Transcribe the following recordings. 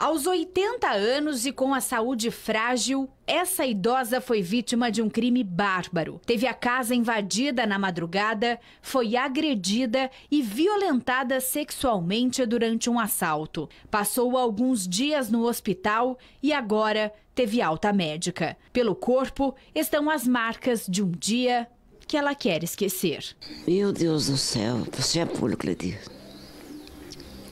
Aos 80 anos e com a saúde frágil, essa idosa foi vítima de um crime bárbaro. Teve a casa invadida na madrugada, foi agredida e violentada sexualmente durante um assalto. Passou alguns dias no hospital e agora teve alta médica. Pelo corpo estão as marcas de um dia que ela quer esquecer. Meu Deus do céu, você é público, Ledir.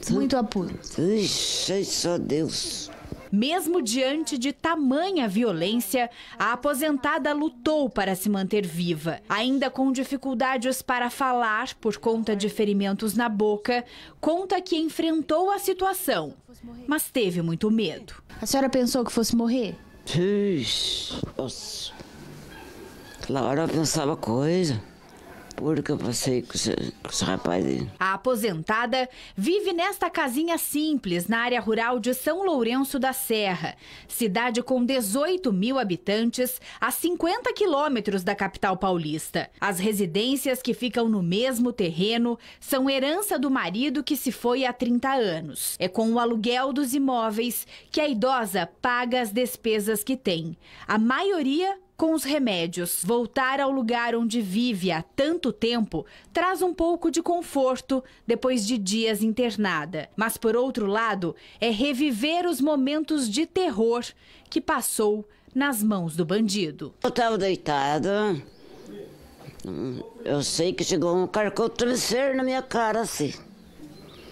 Muito apuro. Ixi, é só Deus. Mesmo diante de tamanha violência, a aposentada lutou para se manter viva. Ainda com dificuldades para falar por conta de ferimentos na boca, conta que enfrentou a situação, mas teve muito medo. A senhora pensou que fosse morrer? Nossa. Claro, eu pensava coisa porque eu passei com os, com os rapazes. A aposentada vive nesta casinha simples, na área rural de São Lourenço da Serra, cidade com 18 mil habitantes, a 50 quilômetros da capital paulista. As residências que ficam no mesmo terreno são herança do marido que se foi há 30 anos. É com o aluguel dos imóveis que a idosa paga as despesas que tem. A maioria com os remédios, voltar ao lugar onde vive há tanto tempo traz um pouco de conforto depois de dias internada. Mas, por outro lado, é reviver os momentos de terror que passou nas mãos do bandido. Eu estava deitada. Eu sei que chegou um cara travesseiro na minha cara, assim.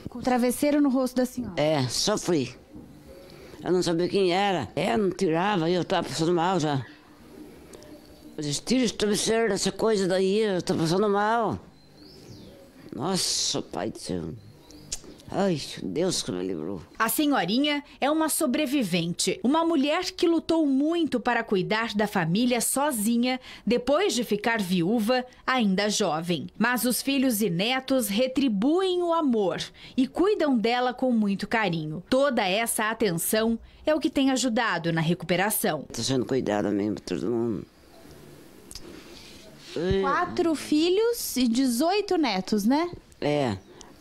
Com travesseiro no rosto da senhora? É, sofri. Eu não sabia quem era. É, não tirava, eu estava passando mal já. Os tiros de travesseiro, essa coisa daí, está passando mal. Nossa, pai do céu. Ai, Deus que me livrou. A senhorinha é uma sobrevivente, uma mulher que lutou muito para cuidar da família sozinha depois de ficar viúva, ainda jovem. Mas os filhos e netos retribuem o amor e cuidam dela com muito carinho. Toda essa atenção é o que tem ajudado na recuperação. Estou tá sendo cuidada mesmo por todo mundo. É. Quatro filhos e 18 netos, né? É,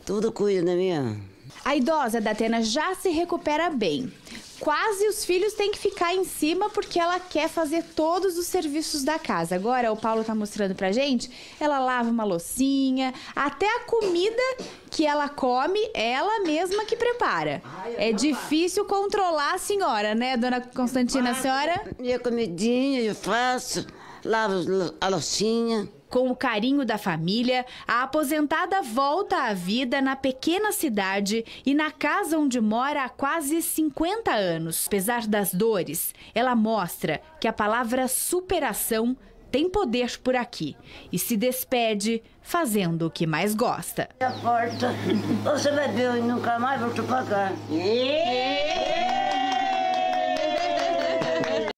tudo cuida da né, minha. A idosa da Atena já se recupera bem. Quase os filhos têm que ficar em cima porque ela quer fazer todos os serviços da casa. Agora o Paulo tá mostrando pra gente, ela lava uma loucinha, até a comida que ela come, ela mesma que prepara. é difícil controlar a senhora, né, dona Constantina, a senhora? Minha comidinha eu faço lava a loucinha. Com o carinho da família, a aposentada volta à vida na pequena cidade e na casa onde mora há quase 50 anos. Apesar das dores, ela mostra que a palavra superação tem poder por aqui e se despede fazendo o que mais gosta. A porta, você bebeu e nunca mais vou te pagar.